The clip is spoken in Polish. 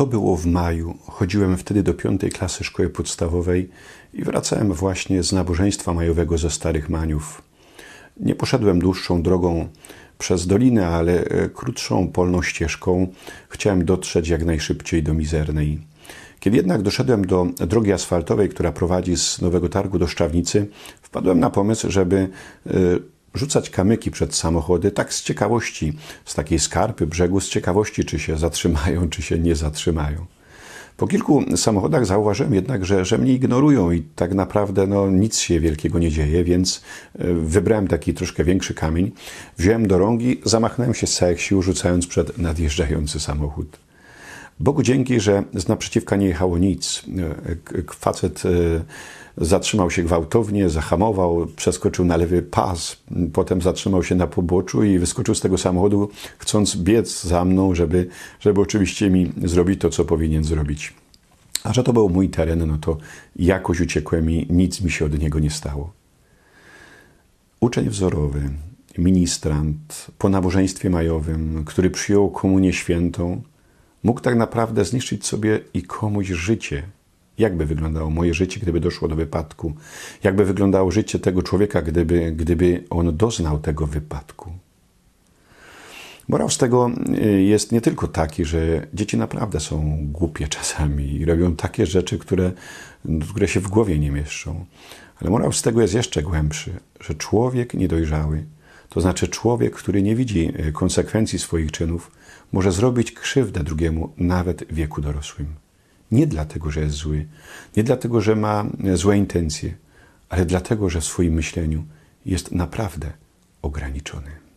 To było w maju. Chodziłem wtedy do piątej klasy szkoły podstawowej i wracałem właśnie z nabożeństwa majowego ze Starych Maniów. Nie poszedłem dłuższą drogą przez dolinę, ale e, krótszą polną ścieżką chciałem dotrzeć jak najszybciej do Mizernej. Kiedy jednak doszedłem do drogi asfaltowej, która prowadzi z Nowego Targu do Szczawnicy, wpadłem na pomysł, żeby e, rzucać kamyki przed samochody tak z ciekawości, z takiej skarpy brzegu, z ciekawości, czy się zatrzymają, czy się nie zatrzymają. Po kilku samochodach zauważyłem jednak, że, że mnie ignorują i tak naprawdę no, nic się wielkiego nie dzieje, więc e, wybrałem taki troszkę większy kamień, wziąłem do rągi, zamachnąłem się z całych sił, rzucając przed nadjeżdżający samochód. Bogu dzięki, że z naprzeciwka nie jechało nic. E, facet e, zatrzymał się gwałtownie, zahamował, przeskoczył na lewy pas, potem zatrzymał się na poboczu i wyskoczył z tego samochodu, chcąc biec za mną, żeby, żeby oczywiście mi zrobić to, co powinien zrobić. A że to był mój teren, no to jakoś uciekłem i nic mi się od niego nie stało. Uczeń wzorowy, ministrant po nabożeństwie majowym, który przyjął komunię świętą, mógł tak naprawdę zniszczyć sobie i komuś życie – jakby wyglądało moje życie, gdyby doszło do wypadku? Jakby wyglądało życie tego człowieka, gdyby, gdyby on doznał tego wypadku? Morał z tego y, jest nie tylko taki, że dzieci naprawdę są głupie czasami i robią takie rzeczy, które, które się w głowie nie mieszczą. Ale morał z tego jest jeszcze głębszy, że człowiek niedojrzały, to znaczy człowiek, który nie widzi y, konsekwencji swoich czynów, może zrobić krzywdę drugiemu nawet w wieku dorosłym. Nie dlatego, że jest zły, nie dlatego, że ma e, złe intencje, ale dlatego, że w swoim myśleniu jest naprawdę ograniczony.